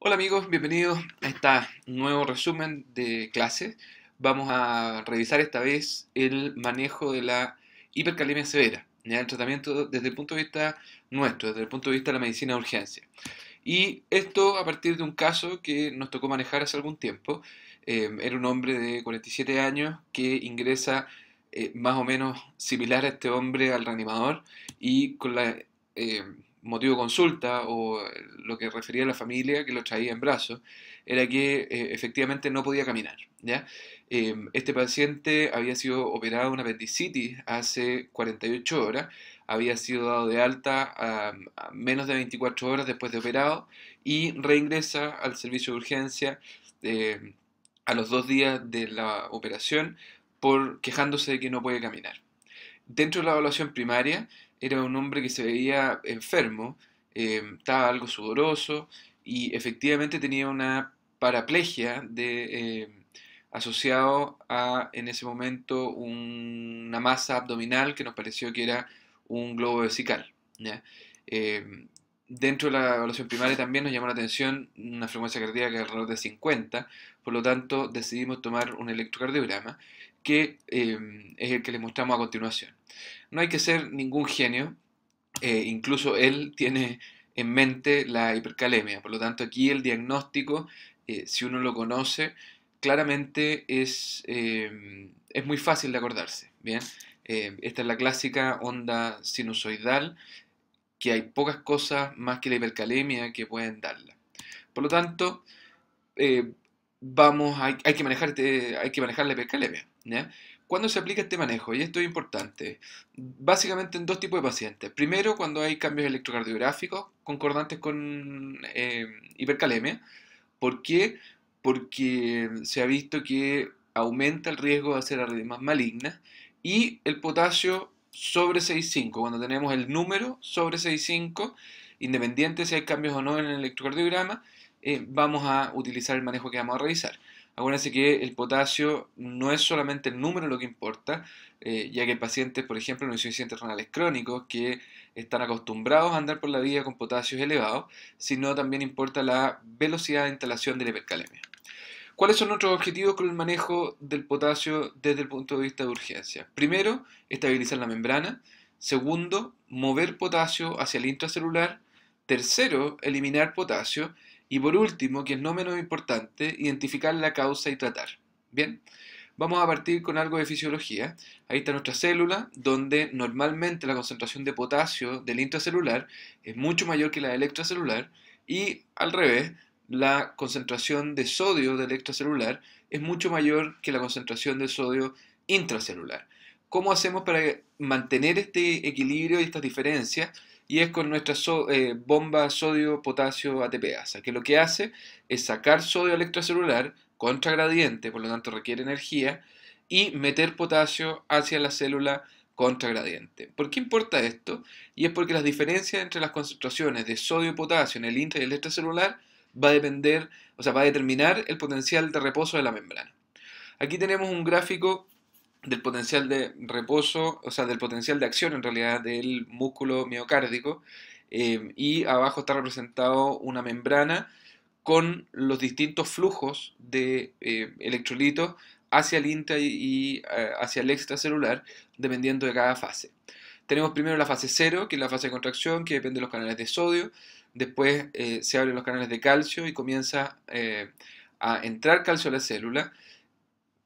Hola amigos, bienvenidos a este nuevo resumen de clase. Vamos a revisar esta vez el manejo de la hipercalemia severa, el tratamiento desde el punto de vista nuestro, desde el punto de vista de la medicina de urgencia. Y esto a partir de un caso que nos tocó manejar hace algún tiempo. Em, era un hombre de 47 años que ingresa eh, más o menos similar a este hombre al reanimador y con la... Em, motivo de consulta o eh, lo que refería a la familia que lo traía en brazos, era que eh, efectivamente no podía caminar. Em, este paciente había sido operado de una apendicitis hace 48 horas, había sido dado de alta a, menos de 24 horas después de operado y reingresa al servicio de urgencia em, a los dos días de la operación por quejándose de que no puede caminar dentro de la evaluación primaria era un hombre que se veía enfermo, eh, estaba algo sudoroso y efectivamente tenía una paraplegia de, eh, asociado a en ese momento una masa abdominal que nos pareció que era un globo vesical. Eh, dentro de la evaluación primaria también nos llamó la atención una frecuencia cardíaca alrededor de 50, por lo tanto decidimos tomar un electrocardiograma que em, es el que les mostramos a continuación. No hay que ser ningún genio, eh, incluso él tiene en mente la hipercalemia, por lo tanto aquí el diagnóstico, eh, si uno lo conoce, claramente es, em, es muy fácil de acordarse. ¿bien? Em, esta es la clásica onda sinusoidal, que hay pocas cosas más que la hipercalemia que pueden darla. Por lo tanto, eh, vamos, hay, hay que manejar, hay que manejar la hipercalemia ¿ya? ¿Cuándo se aplica este manejo? Y esto es importante. Básicamente en dos tipos de pacientes. Primero, cuando hay cambios electrocardiográficos concordantes con eh, hipercalemia. ¿Por qué? Porque se ha visto que aumenta el riesgo de hacer arritmias malignas y el potasio sobre 6.5, cuando tenemos el número sobre 6.5, independiente si hay cambios o no en el electrocardiograma, eh, vamos a utilizar el manejo que vamos a revisar. Acuérdense que el potasio no es solamente el número lo que importa, eh, ya que hay pacientes, por ejemplo, en insuficientes renales crónicos que están acostumbrados a andar por la vida con potasio elevados, sino también importa la velocidad de instalación de la hipercalemia. ¿Cuáles son nuestros objetivos con el manejo del potasio desde el punto de vista de urgencia? Primero, estabilizar la membrana. Segundo, mover potasio hacia el intracelular. Tercero, eliminar potasio. Y por último, que es no menos importante, identificar la causa y tratar. Bien, vamos a partir con algo de fisiología. Ahí está nuestra célula, donde normalmente la concentración de potasio del intracelular es mucho mayor que la del extracelular y al revés, la concentración de sodio del extracelular es mucho mayor que la concentración de sodio intracelular. ¿Cómo hacemos para mantener este equilibrio y estas diferencias? y es con nuestra eh, bomba sodio-potasio-ATPasa, que lo que hace es sacar sodio electrocelular contra gradiente, por lo tanto requiere energía, y meter potasio hacia la célula contra gradiente. ¿Por qué importa esto? Y es porque las diferencias entre las concentraciones de sodio potasio en el intra y el extracelular va a depender, o sea, va a determinar el potencial de reposo de la membrana. Aquí tenemos un gráfico del potencial de reposo, o sea, del potencial de acción en realidad del músculo miocárdico. Eh, y abajo está representado una membrana con los distintos flujos de eh, electrolitos hacia el intra y, eh, hacia el extracelular, dependiendo de cada fase. Tenemos primero la fase 0, que es la fase de contracción, que depende de los canales de sodio. Después se abren los canales de calcio y comienza a entrar calcio a la célula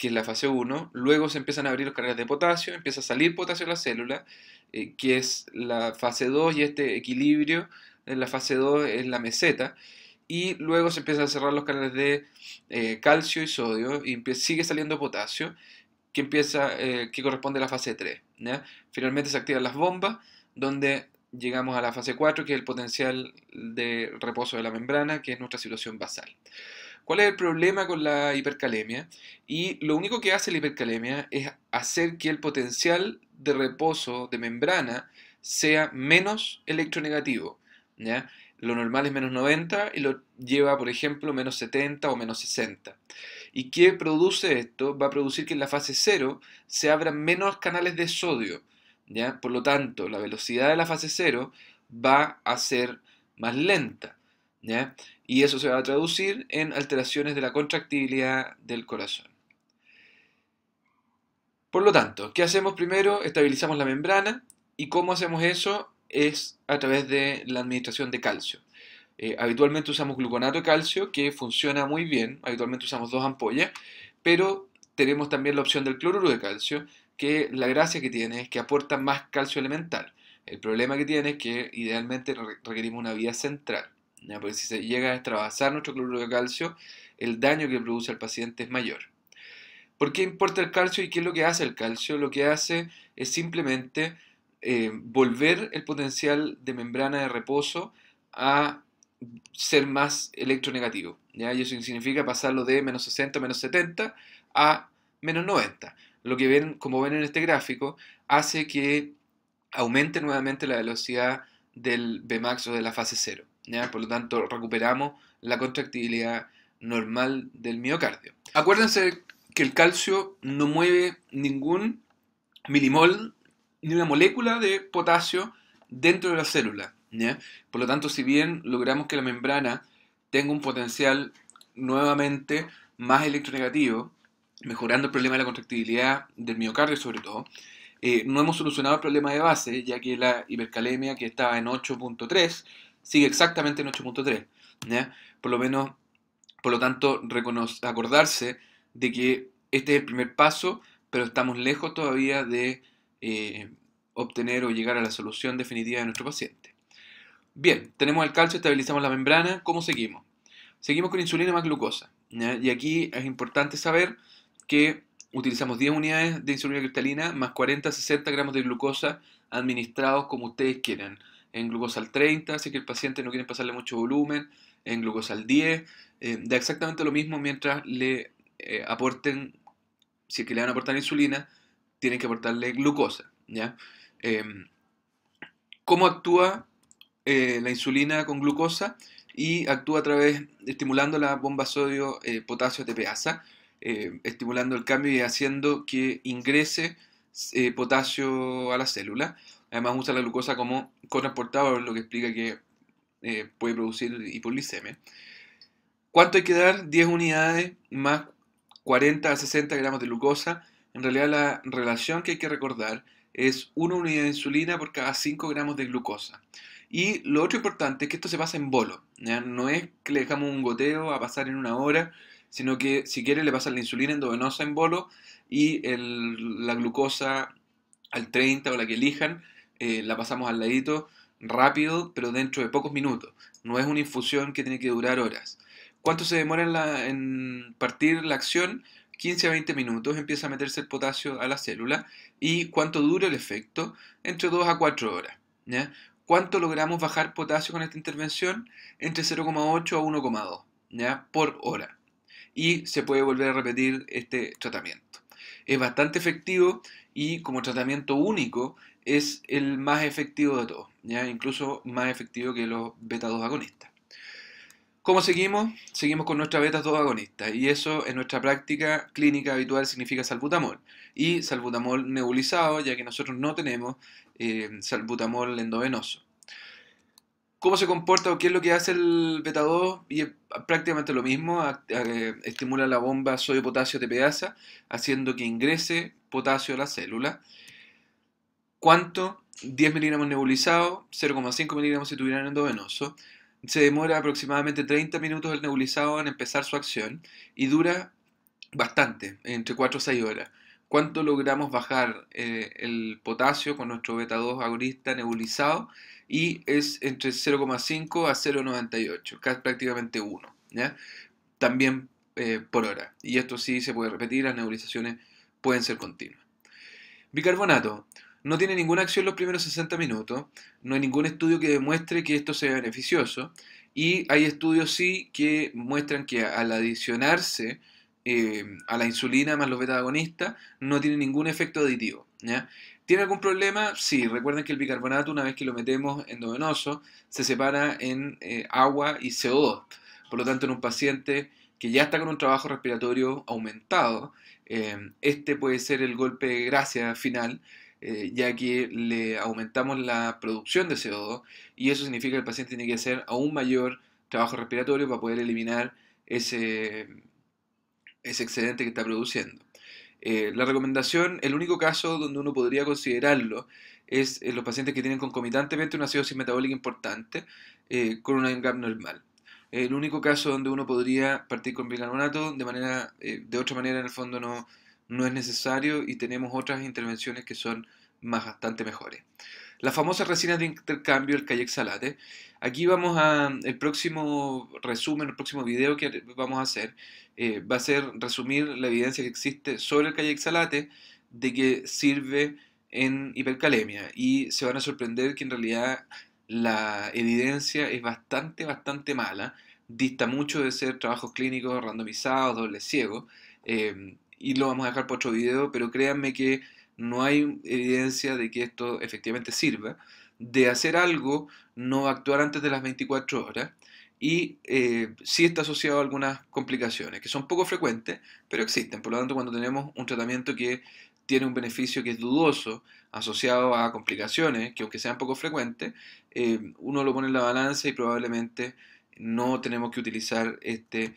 que es la fase 1, luego se empiezan a abrir los canales de potasio, empieza a salir potasio de la célula, eh, que es la fase 2 y este equilibrio en la fase 2 es la meseta, y luego se empiezan a cerrar los canales de eh, calcio y sodio, y sigue saliendo potasio, que, empieza, eh, que corresponde a la fase 3. Finalmente se activan las bombas, donde llegamos a la fase 4, que es el potencial de reposo de la membrana, que es nuestra situación basal cuál es el problema con la hipercalemia y lo único que hace la hipercalemia es hacer que el potencial de reposo de membrana sea menos electronegativo. ¿ya? Lo normal es menos 90 y lo lleva, por ejemplo, menos 70 o menos 60. ¿Y qué produce esto? Va a producir que en la fase 0 se abran menos canales de sodio. ¿ya? Por lo tanto, la velocidad de la fase 0 va a ser más lenta. Y eso se va a traducir en alteraciones de la contractibilidad del corazón. Por lo tanto, ¿qué hacemos primero? Estabilizamos la membrana y cómo hacemos eso es a través de la administración de calcio. Eh, habitualmente usamos gluconato de calcio que funciona muy bien, habitualmente usamos dos ampollas, pero tenemos también la opción del cloruro de calcio que la gracia que tiene es que aporta más calcio elemental. El problema que tiene es que idealmente requerimos una vía central porque si se llega a extravasar nuestro cloruro de calcio, el daño que produce al paciente es mayor. ¿Por qué importa el calcio y qué es lo que hace el calcio? Lo que hace es simplemente eh, volver el potencial de membrana de reposo a ser más electronegativo. Y eso significa pasarlo de menos 60, menos 70 a menos 90. Lo que ven, como ven en este gráfico, hace que aumente nuevamente la velocidad del Bmax o de la fase 0. Por lo tanto, recuperamos la contractibilidad normal del miocardio. Acuérdense que el calcio no mueve ningún milimol ni una molécula de potasio dentro de la célula. Por lo tanto, si bien logramos que la membrana tenga un potencial nuevamente más electronegativo, mejorando el problema de la contractibilidad del miocardio sobre todo, eh, no hemos solucionado el problema de base, ya que la hipercalemia que estaba en 8.3 sigue exactamente en 8.3. Por lo menos, por lo tanto, acordarse de que este es el primer paso, pero estamos lejos todavía de eh, obtener o llegar a la solución definitiva de nuestro paciente. Bien, tenemos el calcio, estabilizamos la membrana, ¿cómo seguimos? Seguimos con insulina más glucosa. Y aquí es importante saber que utilizamos 10 unidades de insulina cristalina más 40-60 gramos de glucosa administrados como ustedes quieran en glucosa al 30, así que el paciente no quiere pasarle mucho volumen, en glucosa al 10, eh, da exactamente lo mismo mientras le eh, aporten, si es que le van a aportar insulina, tienen que aportarle glucosa. ¿ya? Em, ¿Cómo actúa eh, la insulina con glucosa? Y actúa a través, estimulando la bomba sodio-potasio TPasa, estimulando el cambio y haciendo que ingrese potasio a la célula Además usa la glucosa como cotransportador, lo que explica que eh, puede producir hipoglicemia. ¿Cuánto hay que dar? 10 unidades más 40 a 60 gramos de glucosa. En realidad la relación que hay que recordar es una unidad de insulina por cada 5 gramos de glucosa. Y lo otro importante es que esto se pasa en bolo. No es que le dejamos un goteo a pasar en una hora, sino que si quiere le pasa la insulina endovenosa en bolo y la glucosa al 30 o la que elijan eh, la pasamos al ladito rápido, pero dentro de pocos minutos. No es una infusión que tiene que durar horas. ¿Cuánto se demora en, partir la acción? 15 a 20 minutos empieza a meterse el potasio a la célula. ¿Y cuánto dura el efecto? Entre 2 a 4 horas. ¿Cuánto logramos bajar potasio con esta intervención? Entre 0,8 a 1,2 por hora. Y se puede volver a repetir este tratamiento. Es bastante efectivo y como tratamiento único es el más efectivo de todos, ¿ya? incluso más efectivo que los beta 2 agonistas. ¿Cómo seguimos? Seguimos con nuestra beta 2 agonista y eso en nuestra práctica clínica habitual significa salbutamol y salbutamol nebulizado ya que nosotros no tenemos eh, salbutamol endovenoso. ¿Cómo se comporta o qué es lo que hace el beta 2? Y es prácticamente lo mismo, estimula la bomba sodio potasio de pedaza haciendo que ingrese potasio a la célula ¿Cuánto? 10 miligramos nebulizado, 0,5 miligramos si tuvieran endovenoso. Se demora aproximadamente 30 minutos el nebulizado en empezar su acción y dura bastante, entre 4 a 6 horas. ¿Cuánto logramos bajar eh, el potasio con nuestro beta 2 agonista nebulizado? Y es entre 0,5 a 0,98, prácticamente 1. También eh, por hora. Y esto sí se puede repetir, las nebulizaciones pueden ser continuas. Bicarbonato. No tiene ninguna acción los primeros 60 minutos, no hay ningún estudio que demuestre que esto sea beneficioso y hay estudios sí que muestran que al adicionarse eh, a la insulina más los beta-agonistas no tiene ningún efecto aditivo. ¿Tiene algún problema? Sí, recuerden que el bicarbonato una vez que lo metemos endovenoso se separa en eh, agua y CO2. Por lo tanto, en un paciente que ya está con un trabajo respiratorio aumentado, eh, este puede ser el golpe de gracia final eh, ya que le aumentamos la producción de CO2 y eso significa que el paciente tiene que hacer aún mayor trabajo respiratorio para poder eliminar ese, ese excedente que está produciendo. Eh, la recomendación, el único caso donde uno podría considerarlo es en eh, los pacientes que tienen concomitantemente una acidosis metabólica importante con una gap normal. El único caso donde uno podría partir con bicarbonato de manera, de otra manera en el fondo no, no es necesario y tenemos otras intervenciones que son bastante mejores. Las famosas resinas de intercambio, el cayexalate. Aquí vamos a, el próximo resumen, el próximo video que vamos a hacer, eh, va a ser resumir la evidencia que existe sobre el cayexalate de que sirve en hipercalemia. Y se van a sorprender que en realidad la evidencia es bastante, bastante mala. Dista mucho de ser trabajos clínicos randomizados, doble ciego. Eh, y lo vamos a dejar para otro video, pero créanme que no hay evidencia de que esto efectivamente sirva, de hacer algo, no actuar antes de las 24 horas, y eh, sí está asociado a algunas complicaciones, que son poco frecuentes, pero existen. Por lo tanto, cuando tenemos un tratamiento que tiene un beneficio que es dudoso, asociado a complicaciones, que aunque sean poco frecuentes, eh, uno lo pone en la balanza y probablemente no tenemos que utilizar este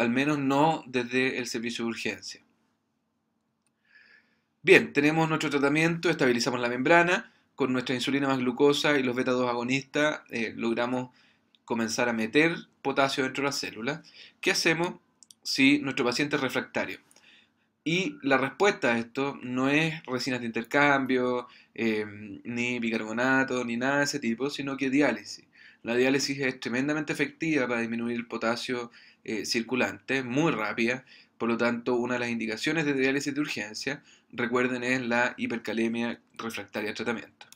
al menos no desde el servicio de urgencia. Bien, tenemos nuestro tratamiento, estabilizamos la membrana, con nuestra insulina más glucosa y los beta-2 agonistas eh, logramos comenzar a meter potasio dentro de las células. ¿Qué hacemos si nuestro paciente es refractario? Y la respuesta a esto no es resinas de intercambio, eh, ni bicarbonato, ni nada de ese tipo, sino que diálisis. La diálisis es tremendamente efectiva para disminuir el potasio eh, circulante, muy rápida. Por lo tanto, una de las indicaciones de diálisis de urgencia, recuerden, es la hipercalemia refractaria tratamiento.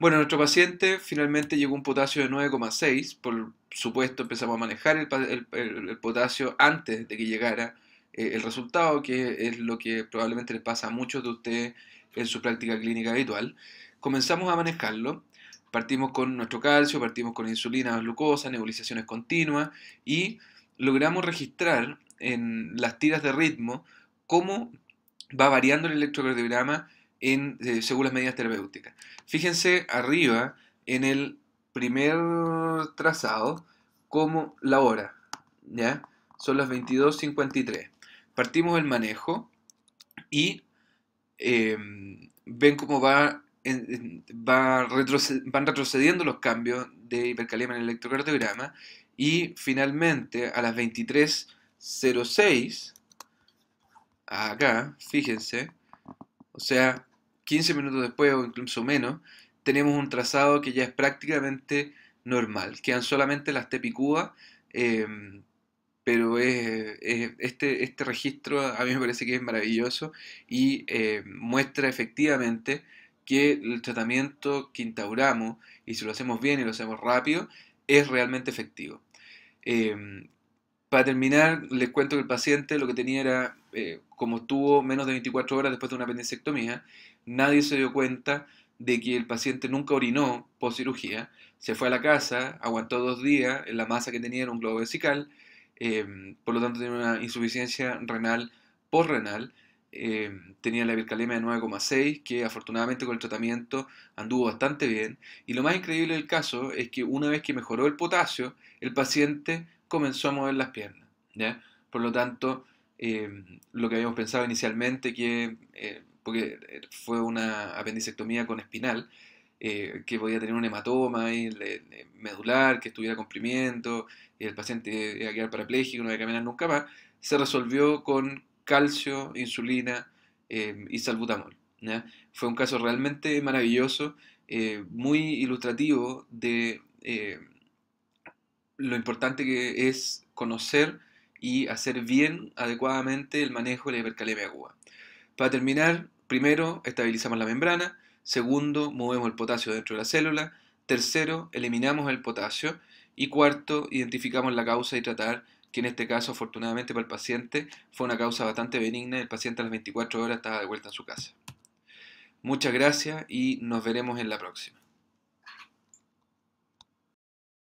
Bueno, nuestro paciente finalmente llegó un potasio de 9,6. Por supuesto, empezamos a manejar el, potasio antes de que llegara eh, el resultado, que es lo que probablemente les pasa a muchos de ustedes en su práctica clínica habitual. Comenzamos a manejarlo Partimos con nuestro calcio, partimos con insulina, glucosa, nebulizaciones continuas y logramos registrar en las tiras de ritmo cómo va variando el electrocardiograma eh, según las medidas terapéuticas. Fíjense arriba en el primer trazado como la hora, ¿ya? Son las 22.53. Partimos el manejo y eh, ven cómo va van retrocediendo los cambios de hipercalemia en el electrocardiograma y finalmente a las 23.06, acá, fíjense, o sea, 15 minutos después o incluso menos, tenemos un trazado que ya es prácticamente normal. Quedan solamente las tepicúas, em, pero este, este registro a mí me parece que es maravilloso y eh, muestra efectivamente que el tratamiento que instauramos, y si lo hacemos bien y lo hacemos rápido, es realmente efectivo. Em, para terminar, les cuento que el paciente lo que tenía era, eh, como estuvo menos de 24 horas después de una apendicectomía, nadie se dio cuenta de que el paciente nunca orinó post cirugía, se fue a la casa, aguantó dos días, la masa que tenía era un globo vesical, em, por lo tanto tiene una insuficiencia renal post renal eh, tenía la hipercalemia de 9,6, que afortunadamente con el tratamiento anduvo bastante bien. Y lo más increíble del caso es que una vez que mejoró el potasio, el paciente comenzó a mover las piernas. Por lo tanto, eh, lo que habíamos pensado inicialmente, que, eh, porque fue una apendicectomía con espinal, que podía tener un hematoma medular, que estuviera comprimiendo, y el paciente iba a quedar parapléjico, no iba a caminar nunca más, se resolvió con calcio, insulina em, y salbutamol. Fue un caso realmente maravilloso, eh, muy ilustrativo de em, lo importante que es conocer y hacer bien, adecuadamente, el manejo de la hipercalemia aguda. Para terminar, primero, estabilizamos la membrana. Segundo, movemos el potasio dentro de la célula. Tercero, eliminamos el potasio. Y cuarto, identificamos la causa y tratar que en este caso, afortunadamente para el paciente, fue una causa bastante benigna y el paciente a las 24 horas estaba de vuelta en su casa. Muchas gracias y nos veremos en la próxima.